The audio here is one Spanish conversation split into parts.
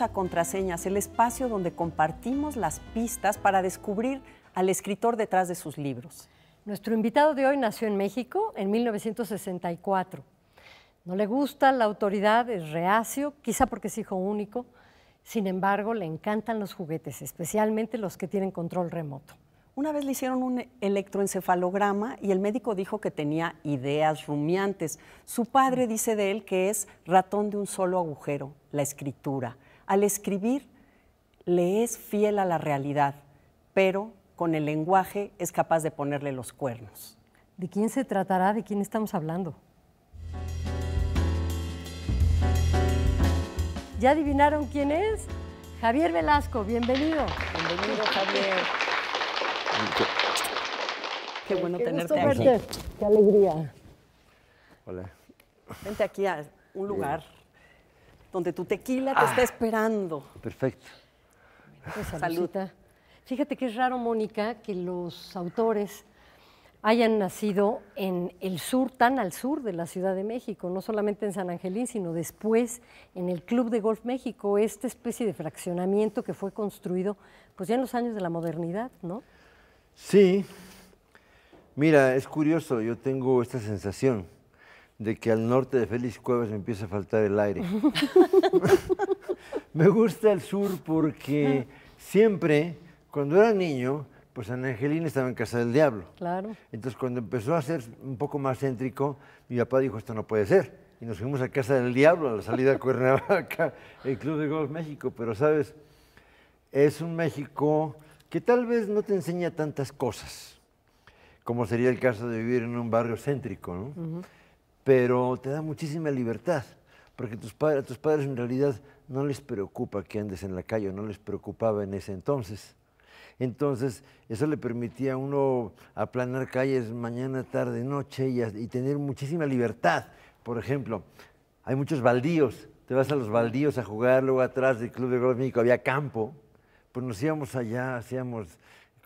a Contraseñas, el espacio donde compartimos las pistas para descubrir al escritor detrás de sus libros. Nuestro invitado de hoy nació en México en 1964. No le gusta la autoridad, es reacio, quizá porque es hijo único. Sin embargo, le encantan los juguetes, especialmente los que tienen control remoto. Una vez le hicieron un electroencefalograma y el médico dijo que tenía ideas rumiantes. Su padre mm. dice de él que es ratón de un solo agujero, la escritura. Al escribir, le es fiel a la realidad, pero con el lenguaje es capaz de ponerle los cuernos. ¿De quién se tratará? ¿De quién estamos hablando? ¿Ya adivinaron quién es? Javier Velasco, bienvenido. Bienvenido, Javier. Qué bueno tenerte aquí. Qué alegría. Hola. Vente aquí a un eh, lugar donde tu tequila te ah. está esperando. Perfecto. Fíjate que es raro, Mónica, que los autores hayan nacido en el sur, tan al sur de la Ciudad de México, no solamente en San Angelín, sino después en el Club de Golf México, esta especie de fraccionamiento que fue construido pues ya en los años de la modernidad, ¿no? Sí. Mira, es curioso, yo tengo esta sensación de que al norte de Félix Cuevas me empieza a faltar el aire. me gusta el sur porque siempre, cuando era niño, pues Ana Angelina estaba en casa del diablo. Claro. Entonces, cuando empezó a ser un poco más céntrico, mi papá dijo, esto no puede ser. Y nos fuimos a casa del diablo, a la salida de Cuernavaca, el Club de Golf México. Pero, ¿sabes? Es un México que tal vez no te enseña tantas cosas, como sería el caso de vivir en un barrio céntrico, ¿no? pero te da muchísima libertad, porque tus padres, tus padres en realidad no les preocupa que andes en la calle, no les preocupaba en ese entonces. Entonces, eso le permitía a uno aplanar calles mañana, tarde, noche y, tener muchísima libertad. Por ejemplo, hay muchos baldíos, te vas a los baldíos a jugar, luego atrás del Club de Golf México había campo, pues nos íbamos allá, hacíamos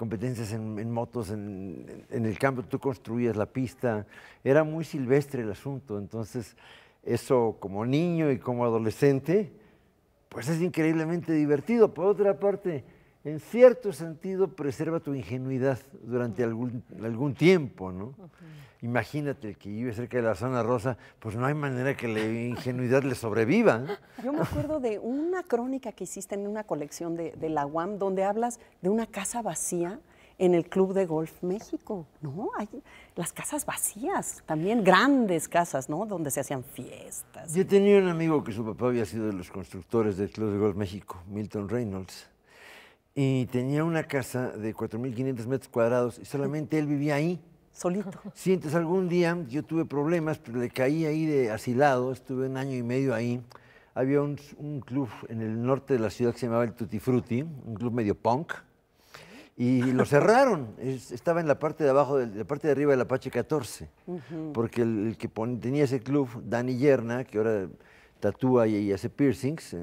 competencias en, motos, en, en, el campo, tú construías la pista, era muy silvestre el asunto, entonces eso como niño y como adolescente, pues es increíblemente divertido. Por otra parte, en cierto sentido preserva tu ingenuidad durante algún, tiempo, ¿no? Imagínate que vive cerca de la zona rosa, pues no hay manera que la ingenuidad le sobreviva. ¿eh? Yo me acuerdo de una crónica que hiciste en una colección de, la UAM donde hablas de una casa vacía en el Club de Golf México, ¿no? las casas vacías, también grandes casas, ¿no? Donde se hacían fiestas. Yo tenía un amigo que su papá había sido de los constructores del Club de Golf México, Milton Reynolds y tenía una casa de 4.500 metros cuadrados y solamente él vivía ahí. Solito. Sí, entonces algún día yo tuve problemas, pero pues, le caí ahí de asilado, estuve un año y medio ahí. Había un, club en el norte de la ciudad que se llamaba el Tutti un club medio punk, y lo cerraron. estaba en la parte de abajo, de la parte de arriba del Apache 14, porque el, que tenía ese club, Danny Yerna, que ahora tatúa y, hace piercings,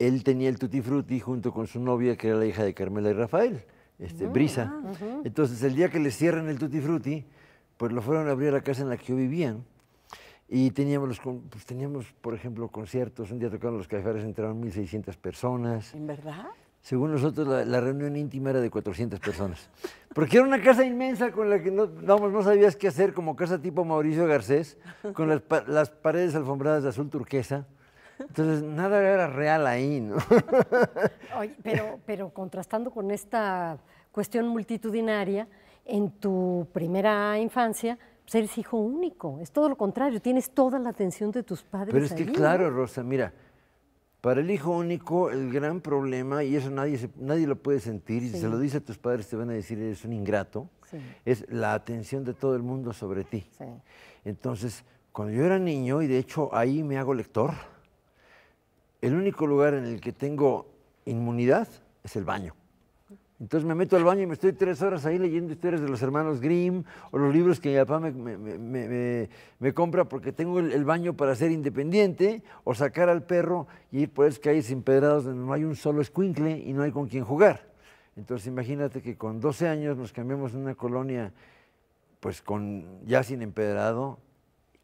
él tenía el Tutti Frutti junto con su novia, que era la hija de Carmela y Rafael, este, ah, Brisa. Entonces, el día que le cierran el Tutti Frutti, pues lo fueron a abrir a la casa en la que yo vivían. Y teníamos, pues, teníamos, por ejemplo, conciertos. Un día tocaron los caifares, entraron 1.600 personas. ¿En verdad? Según nosotros, la, reunión íntima era de 400 personas. Porque era una casa inmensa con la que no, vamos, no sabías qué hacer, como casa tipo Mauricio Garcés, con las paredes alfombradas de azul turquesa. Entonces, nada era real ahí, ¿no? pero, contrastando con esta cuestión multitudinaria, en tu primera infancia, pues, eres hijo único. Es todo lo contrario, tienes toda la atención de tus padres. Pero es que, claro, Rosa, mira, para el hijo único, el gran problema, y eso nadie, nadie lo puede sentir, y si se lo dice a tus padres, te van a decir es un ingrato, es la atención de todo el mundo sobre ti. Entonces, cuando yo era niño, y de hecho ahí me hago lector, el único lugar en el que tengo inmunidad es el baño. Entonces me meto al baño y me estoy tres horas ahí leyendo historias de los hermanos Grimm o los libros que mi papá me, compra porque tengo el, baño para ser independiente o sacar al perro y ir por esas calles empedradas donde no hay un solo escuincle y no hay con quien jugar. Entonces imagínate que con 12 años nos cambiamos una colonia pues con ya sin empedrado,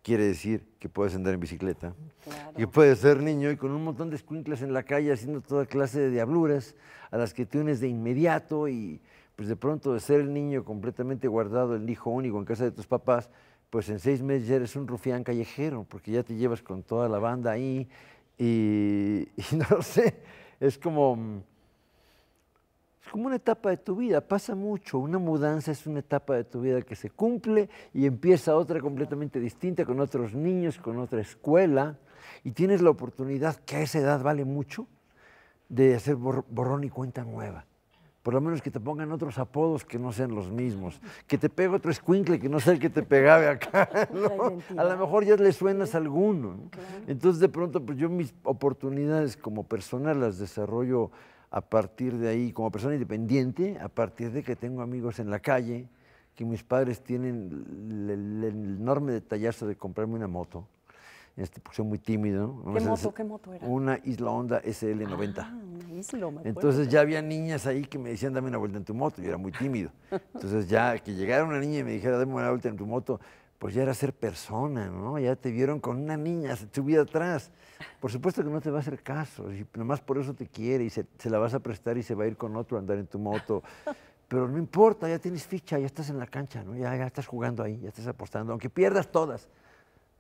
quiere decir que puedes andar en bicicleta, claro. que puedes ser niño y con un montón de escuinclas en la calle haciendo toda clase de diabluras a las que te unes de inmediato y pues de pronto de ser el niño completamente guardado, el hijo único en casa de tus papás, pues en seis meses ya eres un rufián callejero porque ya te llevas con toda la banda ahí y, y no lo sé, es como mm, es como una etapa de tu vida, pasa mucho. Una mudanza es una etapa de tu vida que se cumple y empieza otra completamente distinta, con otros niños, con otra escuela, y tienes la oportunidad, que a esa edad vale mucho, de hacer borrón y cuenta nueva. Por lo menos que te pongan otros apodos que no sean los mismos. Que te pegue otro escuincle que no sea el que te pegaba acá. A lo mejor ya le suenas a alguno. Entonces, de pronto, pues yo mis oportunidades como persona las desarrollo a partir de ahí, como persona independiente, a partir de que tengo amigos en la calle, que mis padres tienen el, enorme detallazo de comprarme una moto, este, porque soy muy tímido. ¿Qué, moto, era? Una Isla Honda SL90. Ah, una isla, Entonces ya había niñas ahí que me decían, dame una vuelta en tu moto, yo era muy tímido. Entonces ya que llegara una niña y me dijera, dame una vuelta en tu moto, pues ya era ser persona, ¿no? Ya te vieron con una niña, se te atrás. Por supuesto que no te va a hacer caso, y nomás por eso te quiere y se, la vas a prestar y se va a ir con otro a andar en tu moto. Pero no importa, ya tienes ficha, ya estás en la cancha, ¿no? Ya, estás jugando ahí, ya estás apostando, aunque pierdas todas.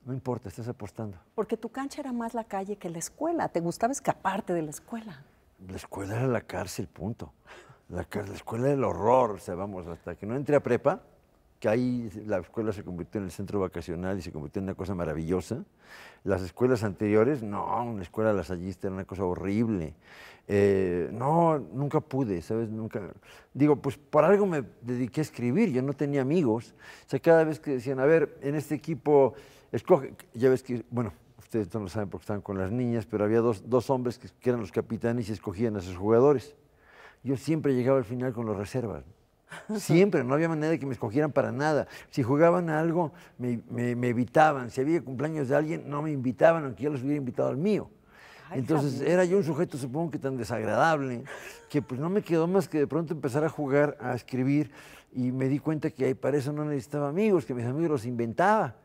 No importa, estás apostando. Porque tu cancha era más la calle que la escuela. Te gustaba escaparte de la escuela. La escuela era la cárcel, punto. La, la escuela era el horror. O vamos, hasta que no entre a prepa, que ahí la escuela se convirtió en el centro vacacional y se convirtió en una cosa maravillosa. Las escuelas anteriores, no, una escuela lasallista era una cosa horrible. Eh, no, nunca pude, ¿sabes? Nunca. Digo, pues por algo me dediqué a escribir, yo no tenía amigos. O sea, cada vez que decían, a ver, en este equipo, escoge, ya ves que, bueno, ustedes no lo saben porque estaban con las niñas, pero había dos, hombres que, eran los capitanes y escogían a sus jugadores. Yo siempre llegaba al final con las reservas. Siempre, no había manera de que me escogieran para nada. Si jugaban a algo, me, evitaban. Si había cumpleaños de alguien, no me invitaban, aunque yo los hubiera invitado al mío. Entonces era yo un sujeto, supongo que tan desagradable, que pues no me quedó más que de pronto empezar a jugar, a escribir, y me di cuenta que para eso no necesitaba amigos, que mis amigos los inventaba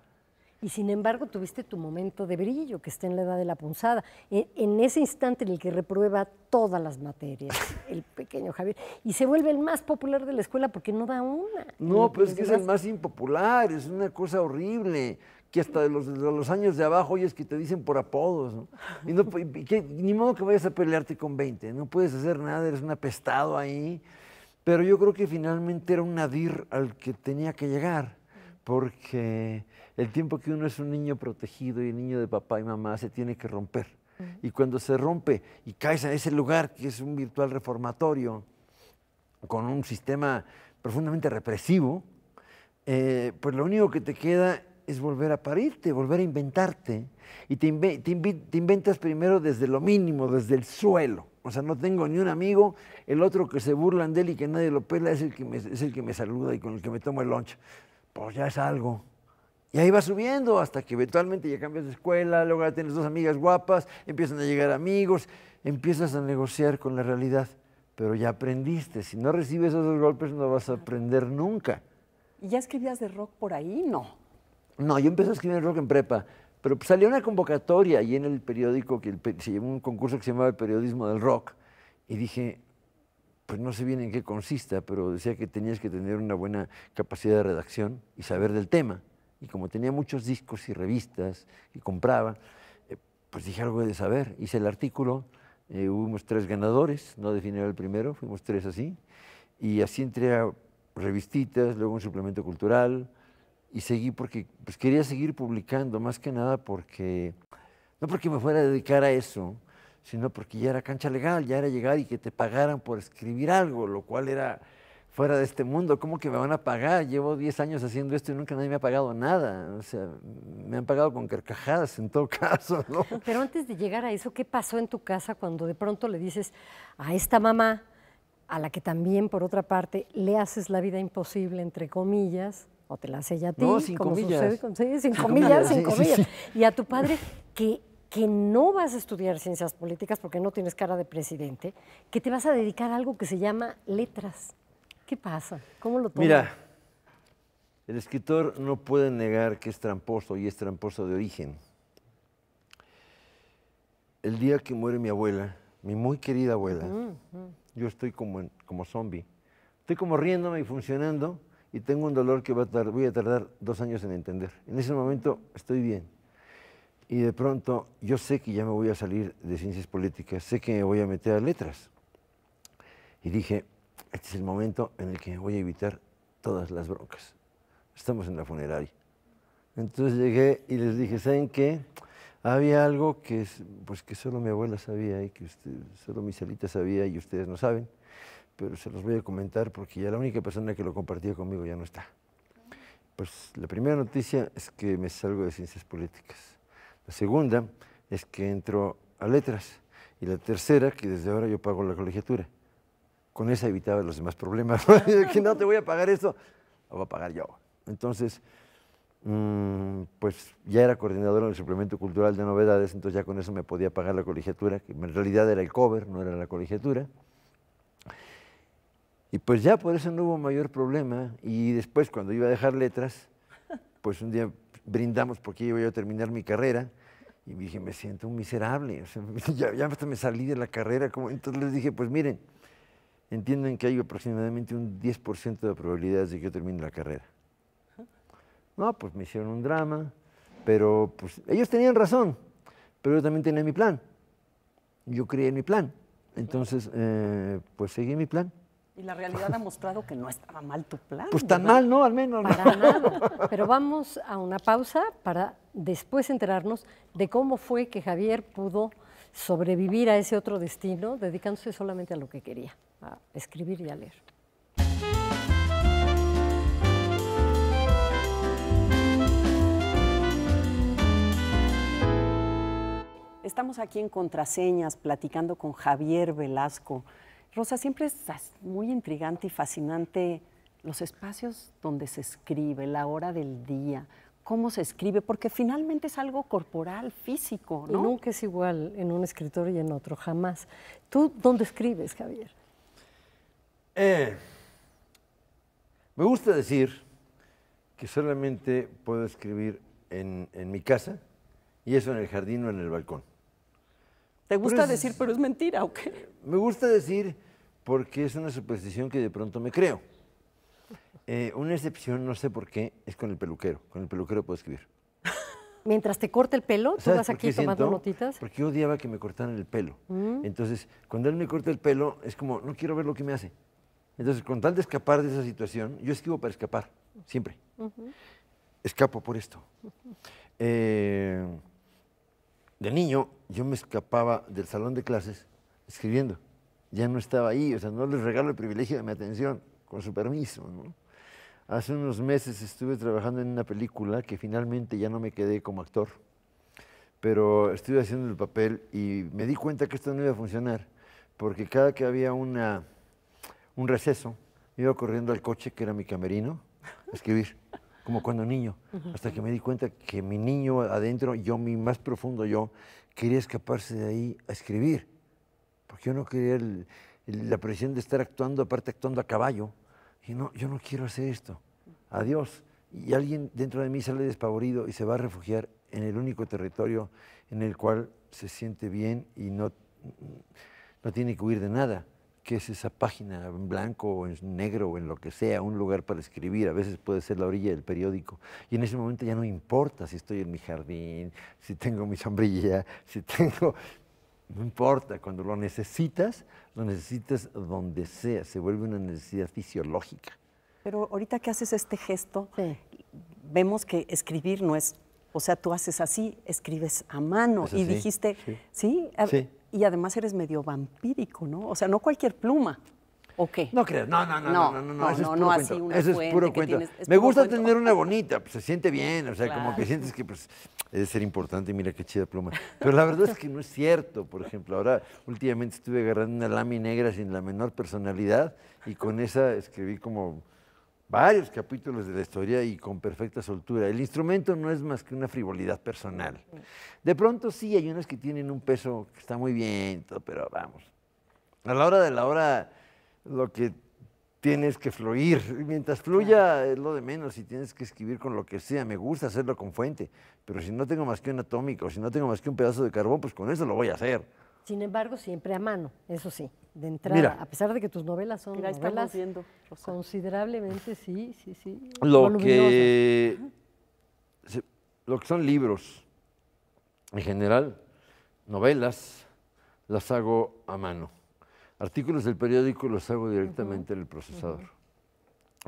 y sin embargo tuviste tu momento de brillo, que está en la edad de la punzada, en, ese instante en el que reprueba todas las materias, el pequeño Javier, y se vuelve el más popular de la escuela porque no da una. No, pero es que es el más impopular, es una cosa horrible que hasta de los, los años de abajo es que te dicen por apodos, Y ni modo que vayas a pelearte con 20, no puedes hacer nada, eres un apestado ahí. Pero yo creo que finalmente era un nadir al que tenía que llegar, porque el tiempo que uno es un niño protegido y el niño de papá y mamá se tiene que romper. Y cuando se rompe y caes a ese lugar que es un virtual reformatorio, con un sistema profundamente represivo, eh, pues lo único que te queda es volver a parirte, volver a inventarte. Y te, inventas primero desde lo mínimo, desde el suelo. O sea, no tengo ni un amigo, el otro que se burlan de él y que nadie lo pela es el que me, es el que me saluda y con el que me tomo el lunch. Pues ya es algo. Y ahí va subiendo hasta que eventualmente ya cambias de escuela, luego ya tienes dos amigas guapas, empiezan a llegar amigos, empiezas a negociar con la realidad. Pero ya aprendiste, si no recibes esos golpes no vas a aprender nunca. ¿Y ya escribías de rock por ahí? No. No, yo empecé a escribir rock en prepa, pero salió una convocatoria ahí en el periódico, que se llevó un concurso que se llamaba el Periodismo del Rock, y dije, pues no sé bien en qué consista, pero decía que tenías que tener una buena capacidad de redacción y saber del tema y como tenía muchos discos y revistas y compraba, eh, pues dije algo de saber. Hice el artículo, eh, tres ganadores, no definieron el primero, fuimos tres así, y así entré a revistitas, luego un suplemento cultural, y seguí porque pues, quería seguir publicando, más que nada porque, no porque me fuera a dedicar a eso, sino porque ya era cancha legal, ya era llegar y que te pagaran por escribir algo, lo cual era fuera de este mundo, ¿cómo que me van a pagar? Llevo 10 años haciendo esto y nunca nadie me ha pagado nada. O sea, me han pagado con carcajadas en todo caso, Pero antes de llegar a eso, ¿qué pasó en tu casa cuando de pronto le dices a esta mamá, a la que también, por otra parte, le haces la vida imposible, entre comillas, o te la hace ella a ti, sin comillas. sucede sin, comillas, sin comillas. y a tu padre que que no vas a estudiar ciencias políticas porque no tienes cara de presidente, que te vas a dedicar a algo que se llama letras. ¿Qué pasa? ¿Cómo lo tomas? Mira, el escritor no puede negar que es tramposo y es tramposo de origen. El día que muere mi abuela, mi muy querida abuela, yo estoy como, como zombie. Estoy como riéndome y funcionando y tengo un dolor que voy a tardar dos años en entender. En ese momento estoy bien. Y de pronto yo sé que ya me voy a salir de ciencias políticas, sé que me voy a meter a letras. Y dije, este es el momento en el que voy a evitar todas las broncas. Estamos en la funeraria. Entonces llegué y les dije, ¿saben qué? Había algo que, pues, que solo mi abuela sabía y que usted, solo mi celita sabía y ustedes no saben, pero se los voy a comentar porque ya la única persona que lo compartía conmigo ya no está. Pues la primera noticia es que me salgo de ciencias políticas. La segunda es que entro a letras. Y la tercera, que desde ahora yo pago la colegiatura. Con esa evitaba los demás problemas. que no te voy a pagar esto, lo voy a pagar yo. Entonces, mm, pues ya era coordinador del suplemento cultural de novedades, entonces ya con eso me podía pagar la colegiatura, que en realidad era el cover, no era la colegiatura. Y pues ya por eso no hubo mayor problema. Y después, cuando iba a dejar letras, pues un día brindamos porque iba yo a terminar mi carrera. Y dije, me siento un miserable. ya, ya hasta me salí de la carrera. Entonces les dije, pues miren, entienden que hay aproximadamente un 10% de probabilidades de que yo termine la carrera. No, pues me hicieron un drama, pero pues ellos tenían razón, pero yo también tenía mi plan. Yo creía en mi plan, entonces eh, pues seguí mi plan. Y la realidad ha mostrado que no estaba mal tu plan. Pues tan mal, ¿no? Al menos. Para nada. Pero vamos a una pausa para después enterarnos de cómo fue que Javier pudo sobrevivir a ese otro destino dedicándose solamente a lo que quería a escribir y a leer. Estamos aquí en Contraseñas platicando con Javier Velasco. Rosa, siempre es muy intrigante y fascinante los espacios donde se escribe, la hora del día, cómo se escribe, porque finalmente es algo corporal, físico, ¿no? nunca es igual en un escritor y en otro, jamás. ¿Tú dónde escribes, Javier? Eh, me gusta decir que solamente puedo escribir en, mi casa y eso en el jardín o en el balcón. ¿Te gusta decir, pero es mentira o qué? Me gusta decir porque es una superstición que de pronto me creo. Eh, una excepción, no sé por qué, es con el peluquero. Con el peluquero puedo escribir. Mientras te corta el pelo, tú vas aquí tomando notitas. Porque yo odiaba que me cortaran el pelo. Mm. Entonces, cuando él me corta el pelo, es como, no quiero ver lo que me hace. Entonces, con tal de escapar de esa situación, yo escribo para escapar, siempre. Escapo por esto. Eh, de niño, yo me escapaba del salón de clases escribiendo. Ya no estaba ahí, o sea, no les regalo el privilegio de mi atención, con su permiso. Hace unos meses estuve trabajando en una película que finalmente ya no me quedé como actor, pero estuve haciendo el papel y me di cuenta que esto no iba a funcionar, porque cada que había una un receso, iba corriendo al coche, que era mi camerino, a escribir, como cuando niño, hasta que me di cuenta que mi niño adentro, yo, mi más profundo yo, quería escaparse de ahí a escribir, porque yo no quería la presión de estar actuando, aparte actuando a caballo, y no, yo no quiero hacer esto, adiós. Y alguien dentro de mí sale despavorido y se va a refugiar en el único territorio en el cual se siente bien y no, no tiene que huir de nada qué es esa página, en blanco o en negro o en lo que sea, un lugar para escribir, a veces puede ser la orilla del periódico. Y en ese momento ya no importa si estoy en mi jardín, si tengo mi sombrilla, si tengo... No importa, cuando lo necesitas, lo necesitas donde sea, se vuelve una necesidad fisiológica. Pero ahorita que haces este gesto, vemos que escribir no es o sea, tú haces así, escribes a mano. y dijiste, sí. sí y además eres medio vampírico, ¿no? O sea, no cualquier pluma. ¿O qué? No creo, no, no, no, no, no, no, no, eso es Eso es puro cuento. Me gusta tener una bonita, pues se siente bien, o sea, como que sientes que pues es ser importante, mira qué chida pluma. Pero la verdad es que no es cierto, por ejemplo, ahora últimamente estuve agarrando una lámina negra sin la menor personalidad y con esa escribí como varios capítulos de la historia y con perfecta soltura. El instrumento no es más que una frivolidad personal. De pronto sí, hay unas que tienen un peso que está muy bien, pero vamos. A la hora de la hora, lo que tienes que fluir. Mientras fluya es lo de menos, si tienes que escribir con lo que sea, me gusta hacerlo con fuente, pero si no tengo más que un atómico, si no tengo más que un pedazo de carbón, pues con eso lo voy a hacer. Sin embargo, siempre a mano, eso sí, de entrada, a pesar de que tus novelas son mira, novelas considerablemente, sí, sí, sí. Lo que, lo que son libros, en general, novelas, las hago a mano. Artículos del periódico los hago directamente en el procesador.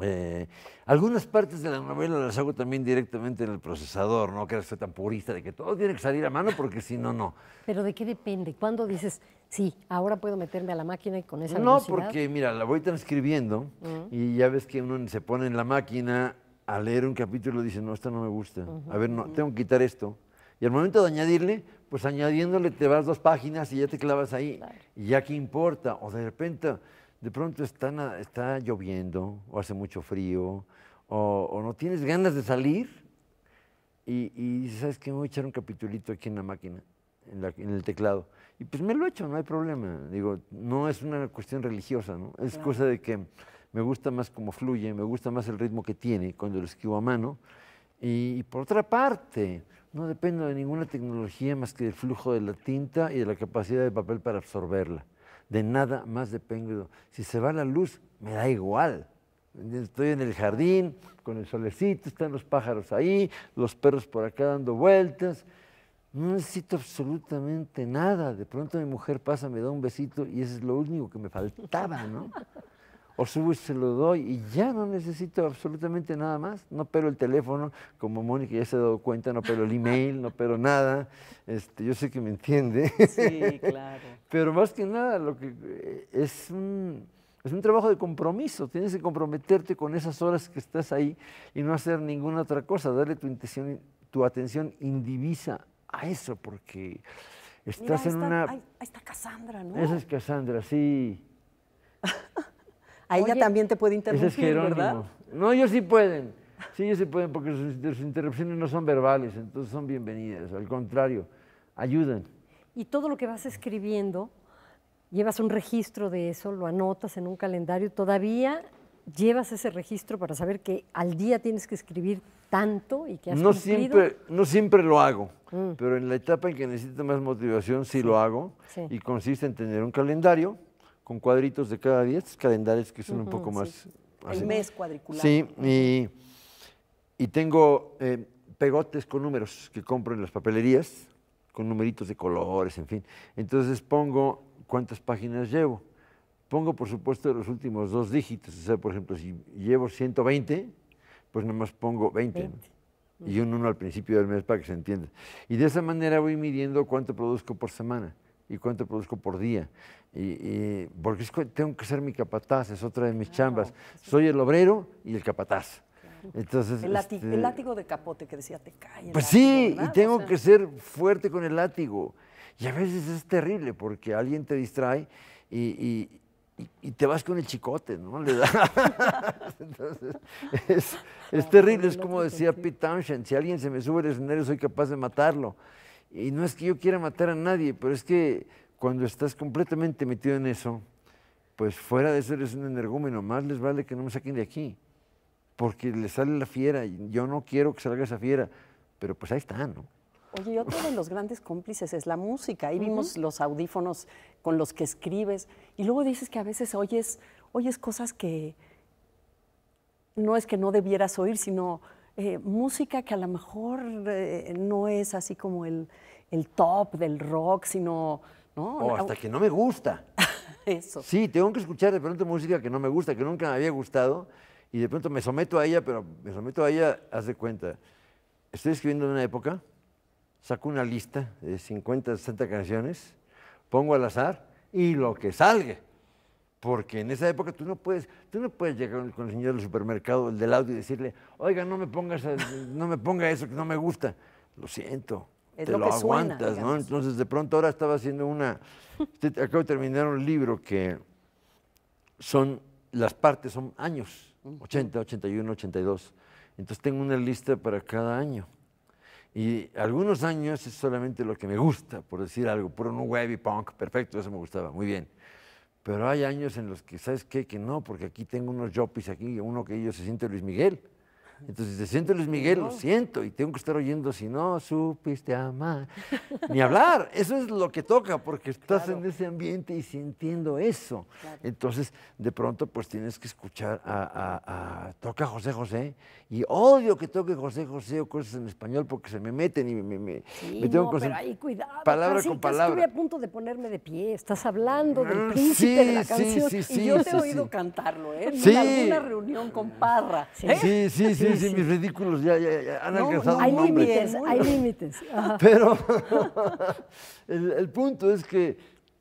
Eh, algunas partes de la novela las hago también directamente en el procesador, no que soy tan purista de que todo tiene que salir a mano porque si no, no. Pero ¿de qué depende? cuando dices, sí, ahora puedo meterme a la máquina y con esa No, porque mira, la voy transcribiendo y ya ves que uno se pone en la máquina a leer un capítulo y dice, no, esta no me gusta, a ver, no, tengo que quitar esto. Y al momento de añadirle, pues añadiéndole te vas dos páginas y ya te clavas ahí. Y ya qué importa, o de repente de pronto está lloviendo o hace mucho frío o, no tienes ganas de salir y, dices, sabes que me voy a echar un capitulito aquí en la máquina, en, el teclado. Y pues me lo echo, no hay problema. Digo, no es una cuestión religiosa, ¿no? Es cosa de que me gusta más cómo fluye, me gusta más el ritmo que tiene cuando lo escribo a mano. Y, por otra parte, no dependo de ninguna tecnología más que del flujo de la tinta y de la capacidad de papel para absorberla de nada más dependo. Si se va la luz, me da igual. Estoy en el jardín, con el solecito, están los pájaros ahí, los perros por acá dando vueltas. No necesito absolutamente nada. De pronto mi mujer pasa, me da un besito y eso es lo único que me faltaba, ¿no? o subo y se lo doy y ya no necesito absolutamente nada más. No pero el teléfono, como Mónica ya se ha dado cuenta, no pero el email, no pero nada. Este, yo sé que me entiende. Sí, claro. pero más que nada, lo que eh, es un, es un trabajo de compromiso. Tienes que comprometerte con esas horas que estás ahí y no hacer ninguna otra cosa. Darle tu, intención, tu atención indivisa a eso, porque estás en una. Ahí, está Cassandra, ¿no? Esa es Cassandra, sí. A ella también te puede interrumpir, ¿verdad? No, ellos sí pueden. Sí, ellos sí pueden porque sus, interrupciones no son verbales, entonces son bienvenidas. Al contrario, ayudan. Y todo lo que vas escribiendo, llevas un registro de eso, lo anotas en un calendario, todavía llevas ese registro para saber que al día tienes que escribir tanto y que has no Siempre, no siempre lo hago, mm. pero en la etapa en que necesito más motivación sí, lo hago y consiste en tener un calendario, con cuadritos de cada día, estos calendarios que son un poco más... El mes cuadriculado. Sí, y, y tengo eh, pegotes con números que compro en las papelerías, con numeritos de colores, en fin. Entonces pongo cuántas páginas llevo. Pongo, por supuesto, los últimos dos dígitos. O sea, por ejemplo, si llevo 120, pues nomás pongo 20. Y un 1 al principio del mes para que se entienda. Y de esa manera voy midiendo cuánto produzco por semana y cuánto produzco por día. Y, porque tengo que ser mi capataz, es otra de mis chambas. Soy el obrero y el capataz. Entonces, este, el, látigo, de capote que decía, te cae. Pues sí, y tengo que ser fuerte con el látigo. Y a veces es terrible porque alguien te distrae y, te vas con el chicote, ¿no? Entonces, es, es terrible, es como decía Pete Townshend, si alguien se me sube el escenario soy capaz de matarlo. Y no es que yo quiera matar a nadie, pero es que cuando estás completamente metido en eso, pues fuera de eso eres un energúmeno, más les vale que no me saquen de aquí, porque les sale la fiera, y yo no quiero que salga esa fiera, pero pues ahí está, ¿no? Oye, y otro de los grandes cómplices es la música. Ahí vimos los audífonos con los que escribes. Y luego dices que a veces oyes, oyes cosas que no es que no debieras oír, sino eh, música que a lo mejor eh, no es así como el, el top del rock, sino... ¿no? O oh, hasta que no me gusta. Eso. Sí, tengo que escuchar de pronto música que no me gusta, que nunca me había gustado, y de pronto me someto a ella, pero me someto a ella, haz de cuenta. Estoy escribiendo en una época, saco una lista de 50, 60 canciones, pongo al azar y lo que salga. Porque en esa época tú no puedes, tú no puedes llegar con el señor del supermercado, el del audio, y decirle, oiga, no me pongas, no me ponga eso que no me gusta. Lo siento, te lo, aguantas, ¿no? Entonces de pronto ahora estaba haciendo una, este, acabo de terminar un libro que son, las partes son años, 80, 81, 82. Entonces tengo una lista para cada año. Y algunos años es solamente lo que me gusta, por decir algo, puro un web punk, perfecto, eso me gustaba, muy bien. Pero hay años en los que, ¿sabes qué? Que no, porque aquí tengo unos yopis, aquí uno que ellos se siente Luis Miguel. Entonces, te siento Luis Miguel, lo siento, y tengo que estar oyendo si no supiste amar. Ni hablar, eso es lo que toca, porque estás en ese ambiente y sintiendo eso. Entonces, de pronto, pues tienes que escuchar a, toca José José, y odio que toque José José o cosas en español porque se me meten y me, tengo que Pero palabra con palabra. Estuve a punto de ponerme de pie, estás hablando del ah, príncipe de la canción, y yo te he oído cantarlo, ¿eh? En alguna reunión con Parra. sí, ¿eh? sí. sí sí, sí, mis ridículos ya, ya, ya han alcanzado no, Hay límites, hay límites. Pero el, punto es que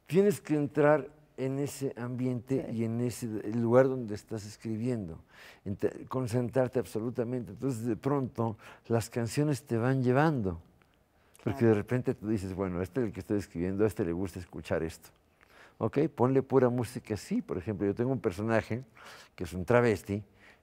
tienes que entrar en ese ambiente y en ese el lugar donde estás escribiendo, concentrarte absolutamente. Entonces, de pronto, las canciones te van llevando. Porque de repente tú dices, bueno, este es el que estoy escribiendo, a este le gusta escuchar esto. ¿Ok? Ponle pura música así. Por ejemplo, yo tengo un personaje que es un travesti,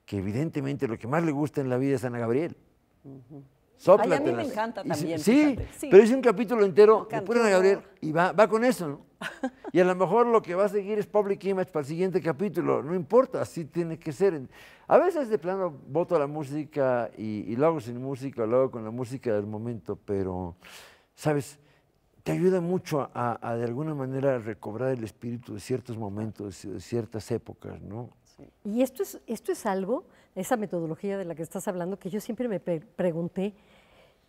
que evidentemente lo que más le gusta en la vida es Ana Gabriel. Uh a mí me encanta también. Sí, pero es un capítulo entero de Ana Gabriel y va, con eso, ¿no? y a lo mejor lo que va a seguir es public image para el siguiente capítulo, no importa, así tiene que ser. A veces de plano voto a la música y, lo hago sin música, lo hago con la música del momento, pero, ¿sabes? Te ayuda mucho a, a de alguna manera recobrar el espíritu de ciertos momentos, de ciertas épocas, ¿no? Y esto es, esto es algo, esa metodología de la que estás hablando, que yo siempre me pregunté,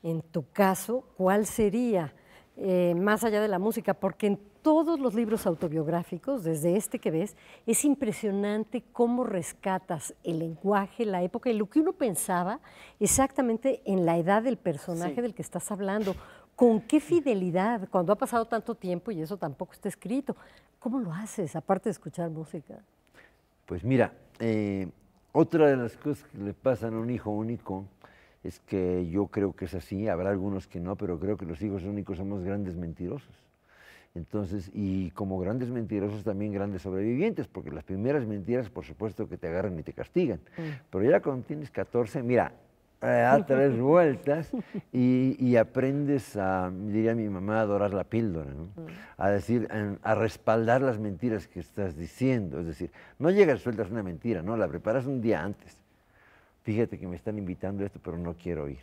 en tu caso, cuál sería, eh, más allá de la música, porque en todos los libros autobiográficos, desde este que ves, es impresionante cómo rescatas el lenguaje, la época y lo que uno pensaba exactamente en la edad del personaje del que estás hablando. ¿Con qué fidelidad? Cuando ha pasado tanto tiempo y eso tampoco está escrito. ¿Cómo lo haces, aparte de escuchar música? Pues mira, eh, otra de las cosas que le pasan a un hijo único es que yo creo que es así, habrá algunos que no, pero creo que los hijos únicos somos grandes mentirosos. Entonces, y como grandes mentirosos también grandes sobrevivientes, porque las primeras mentiras por supuesto que te agarran y te castigan, mm. pero ya cuando tienes 14, mira, eh, a tres vueltas y, aprendes a, diría mi mamá, a adorar la píldora, mm. a decir, a, respaldar las mentiras que estás diciendo. Es decir, no llegas sueltas una mentira, no, la preparas un día antes. Fíjate que me están invitando a esto, pero no quiero ir.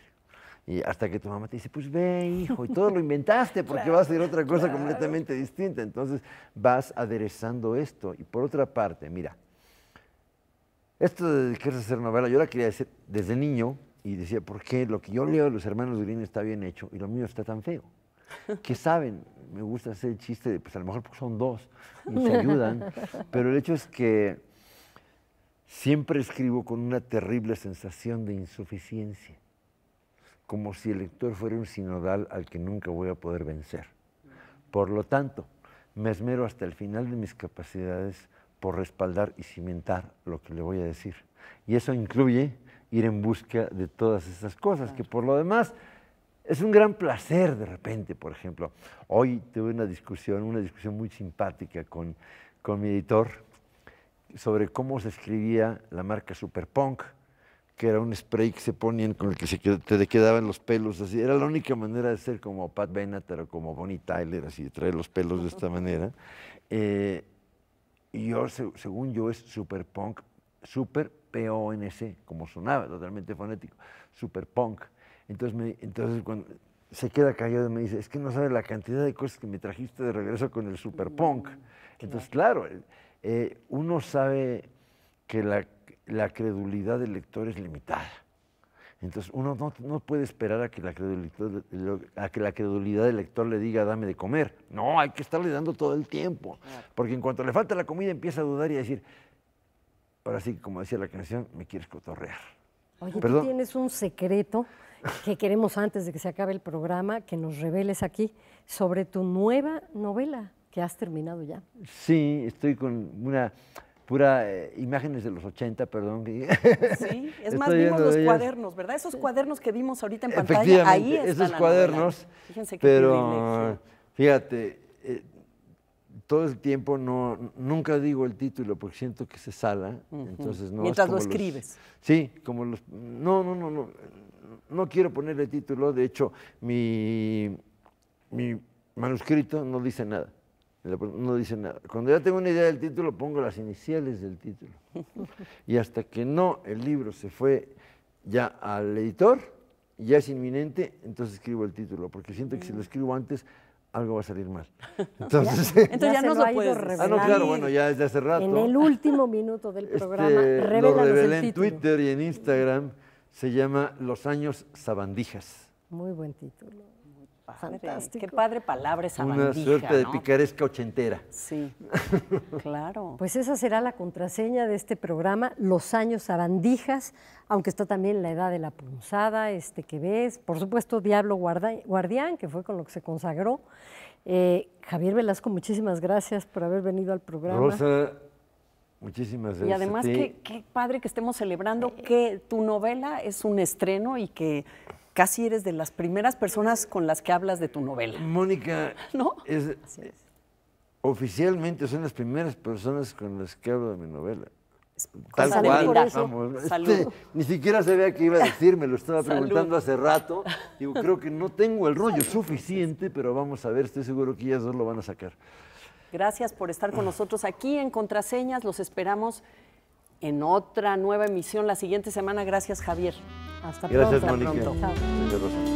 Y hasta que tu mamá te dice, pues ve, hijo, y todo lo inventaste porque va vas a ir otra cosa completamente distinta. Entonces vas aderezando esto. Y por otra parte, mira, esto de dedicarse a hacer novela, yo la quería decir desde niño, y decía, ¿por qué lo que yo leo de los hermanos Green está bien hecho y lo mío está tan feo? ¿Qué saben, me gusta hacer el chiste de, pues a lo mejor son dos, y se ayudan, pero el hecho es que siempre escribo con una terrible sensación de insuficiencia, como si el lector fuera un sinodal al que nunca voy a poder vencer. Por lo tanto, me esmero hasta el final de mis capacidades por respaldar y cimentar lo que le voy a decir. Y eso incluye ir en busca de todas esas cosas, que por lo demás es un gran placer de repente, por ejemplo. Hoy tuve una discusión, una discusión muy simpática con, con mi editor sobre cómo se escribía la marca Super Punk, que era un spray que se ponían con el que se te quedaban los pelos así. Era la única manera de ser como Pat Benatar o como Bonnie Tyler, así, de traer los pelos de esta manera. Eh, y yo, según yo, es Punk, super P-O-N-C, como sonaba, totalmente fonético, super punk. Entonces, entonces cuando se queda callado y me dice, es que no sabe la cantidad de cosas que me trajiste de regreso con el super punk. Mm, entonces, claro, eh, uno sabe que la, credulidad del lector es limitada. Entonces, uno no, puede esperar a que, la a que la credulidad del lector le diga, dame de comer. No, hay que estarle dando todo el tiempo. Porque en cuanto le falta la comida, empieza a dudar y a decir, ahora sí, como decía la canción, me quieres cotorrear. Oye, tú tienes un secreto que queremos antes de que se acabe el programa que nos reveles aquí sobre tu nueva novela que has terminado ya. Sí, estoy con una pura eh, imágenes de los 80, perdón. Sí, es más, vimos los cuadernos, ¿verdad? Esos cuadernos que vimos ahorita en pantalla, ahí están. Esos cuadernos, fíjense pero fíjate, eh, todo el tiempo no, nunca digo el título porque siento que se sala, entonces no Mientras lo escribes. sí, como los no, no, no, no. No quiero ponerle título, de hecho, mi, mi manuscrito no dice nada. No dice nada. Cuando ya tengo una idea del título, pongo las iniciales del título. y hasta que no el libro se fue ya al editor, ya es inminente, entonces escribo el título, porque siento que si lo mm. escribo antes algo va a salir mal. Entonces, ya, entonces ya, nos lo, lo puedes revelar. Ah, no, claro, bueno, ya desde hace rato. En el último minuto del este, programa, este, Lo revelé en Twitter y en Instagram, se llama Los años sabandijas. Muy buen título. Fantástico. Qué padre palabras esa Una suerte de picaresca ochentera. Sí, claro. Pues esa será la contraseña de este programa, Los años a aunque está también la edad de la punzada, este que ves, por supuesto Diablo Guardián, que fue con lo que se consagró. Eh, Javier Velasco, muchísimas gracias por haber venido al programa. Rosa, Muchísimas gracias. Y además, qué, padre que estemos celebrando eh, que tu novela es un estreno y que casi eres de las primeras personas con las que hablas de tu novela. Mónica, ¿no? Es, Oficialmente son las primeras personas con las que hablo de mi novela. Tal cual, este, ni siquiera sabía que iba a me lo estaba preguntando hace rato. Yo creo que no tengo el rollo suficiente, pero vamos a ver, estoy seguro que ellas dos lo van a sacar. Gracias por estar con nosotros aquí en Contraseñas. Los esperamos en otra nueva emisión la siguiente semana. Gracias, Javier. Hasta pronto.